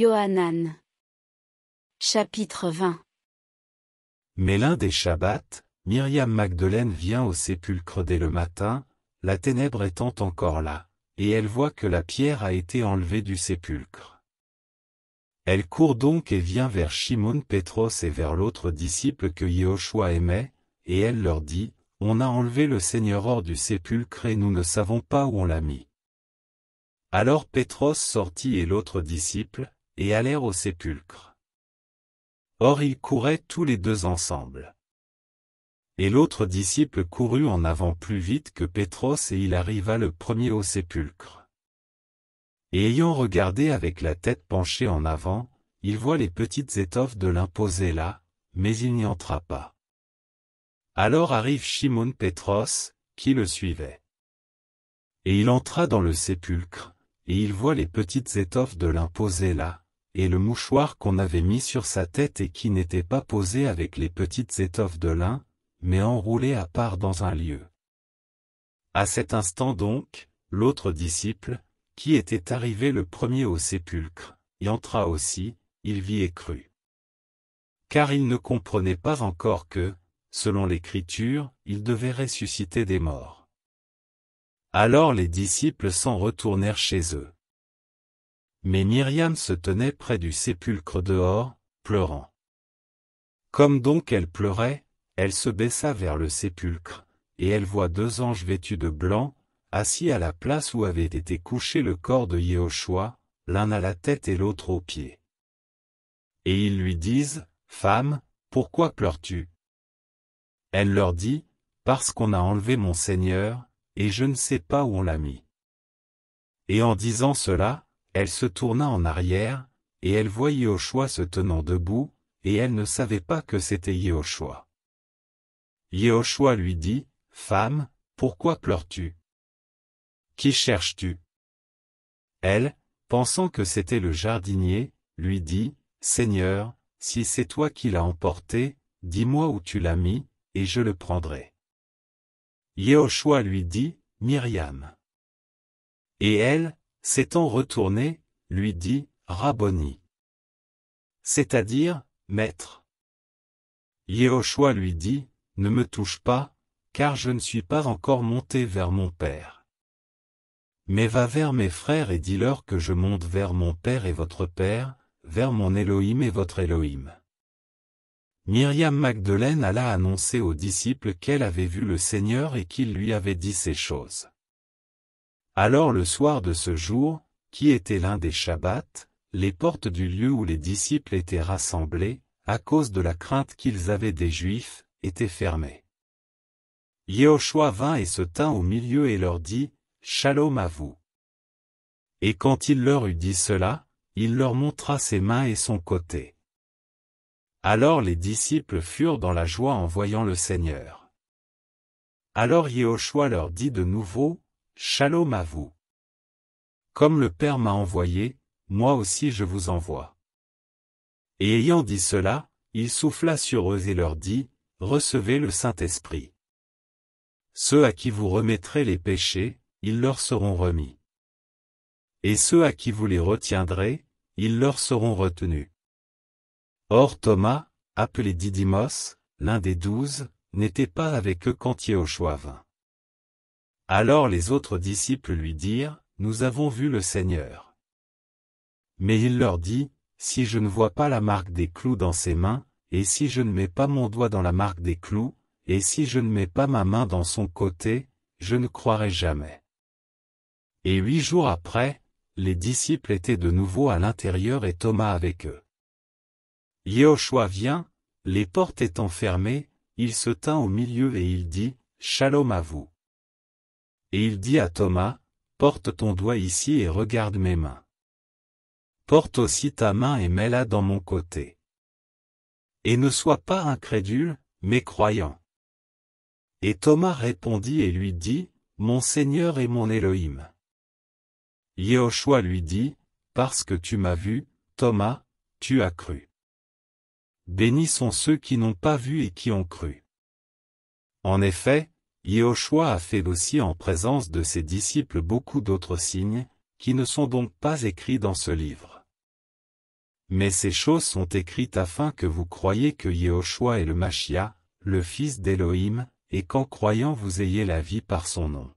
Yohanan. Chapitre 20 Mais l'un des Shabbats, Myriam Magdeleine vient au sépulcre dès le matin, la ténèbre étant encore là, et elle voit que la pierre a été enlevée du sépulcre. Elle court donc et vient vers Shimon Pétros et vers l'autre disciple que Yehoshua aimait, et elle leur dit, On a enlevé le Seigneur hors du sépulcre et nous ne savons pas où on l'a mis. Alors Pétros sortit et l'autre disciple, et allèrent au sépulcre. Or ils couraient tous les deux ensemble. Et l'autre disciple courut en avant plus vite que Pétros et il arriva le premier au sépulcre. Et ayant regardé avec la tête penchée en avant, il voit les petites étoffes de l'imposé là, mais il n'y entra pas. Alors arrive Shimon Pétros, qui le suivait. Et il entra dans le sépulcre, et il voit les petites étoffes de l'imposé là, et le mouchoir qu'on avait mis sur sa tête et qui n'était pas posé avec les petites étoffes de lin, mais enroulé à part dans un lieu. À cet instant donc, l'autre disciple, qui était arrivé le premier au sépulcre, y entra aussi, il vit et crut. Car il ne comprenait pas encore que, selon l'Écriture, il devait ressusciter des morts. Alors les disciples s'en retournèrent chez eux. Mais Myriam se tenait près du sépulcre dehors, pleurant. Comme donc elle pleurait, elle se baissa vers le sépulcre, et elle voit deux anges vêtus de blanc, assis à la place où avait été couché le corps de Yehoshua, l'un à la tête et l'autre aux pieds. Et ils lui disent, Femme, pourquoi pleures-tu Elle leur dit, Parce qu'on a enlevé mon Seigneur, et je ne sais pas où on l'a mis. Et en disant cela, elle se tourna en arrière, et elle voit Yehoshua se tenant debout, et elle ne savait pas que c'était Yehoshua. Yehoshua lui dit, « Femme, pourquoi pleures-tu Qui cherches-tu » Elle, pensant que c'était le jardinier, lui dit, « Seigneur, si c'est toi qui l'as emporté, dis-moi où tu l'as mis, et je le prendrai. » Yehoshua lui dit, « Myriam. » Et elle, S'étant retourné, lui dit, Rabboni. C'est-à-dire, Maître. Yehoshua lui dit, Ne me touche pas, car je ne suis pas encore monté vers mon Père. Mais va vers mes frères et dis-leur que je monte vers mon Père et votre Père, vers mon Elohim et votre Elohim. Myriam Magdeleine alla annoncer aux disciples qu'elle avait vu le Seigneur et qu'il lui avait dit ces choses. Alors le soir de ce jour, qui était l'un des Shabbats, les portes du lieu où les disciples étaient rassemblés, à cause de la crainte qu'ils avaient des Juifs, étaient fermées. Yehoshua vint et se tint au milieu et leur dit, Shalom à vous. Et quand il leur eut dit cela, il leur montra ses mains et son côté. Alors les disciples furent dans la joie en voyant le Seigneur. Alors Yehoshua leur dit de nouveau, Shalom à vous. Comme le Père m'a envoyé, moi aussi je vous envoie. Et ayant dit cela, il souffla sur eux et leur dit, Recevez le Saint-Esprit. Ceux à qui vous remettrez les péchés, ils leur seront remis. Et ceux à qui vous les retiendrez, ils leur seront retenus. Or Thomas, appelé Didymos, l'un des douze, n'était pas avec eux quand Yéhoshua vint. Alors les autres disciples lui dirent, Nous avons vu le Seigneur. Mais il leur dit, Si je ne vois pas la marque des clous dans ses mains, et si je ne mets pas mon doigt dans la marque des clous, et si je ne mets pas ma main dans son côté, je ne croirai jamais. Et huit jours après, les disciples étaient de nouveau à l'intérieur et Thomas avec eux. Yehoshua vient, les portes étant fermées, il se tint au milieu et il dit, Shalom à vous. Et il dit à Thomas, Porte ton doigt ici et regarde mes mains. Porte aussi ta main et mets-la dans mon côté. Et ne sois pas incrédule, mais croyant. Et Thomas répondit et lui dit, Mon Seigneur et mon Elohim. »« Yehoshua lui dit, Parce que tu m'as vu, Thomas, tu as cru. Bénis sont ceux qui n'ont pas vu et qui ont cru. En effet, Yehoshua a fait aussi en présence de ses disciples beaucoup d'autres signes, qui ne sont donc pas écrits dans ce livre. Mais ces choses sont écrites afin que vous croyiez que Yehoshua est le Machia, le fils d'Élohim, et qu'en croyant vous ayez la vie par son nom.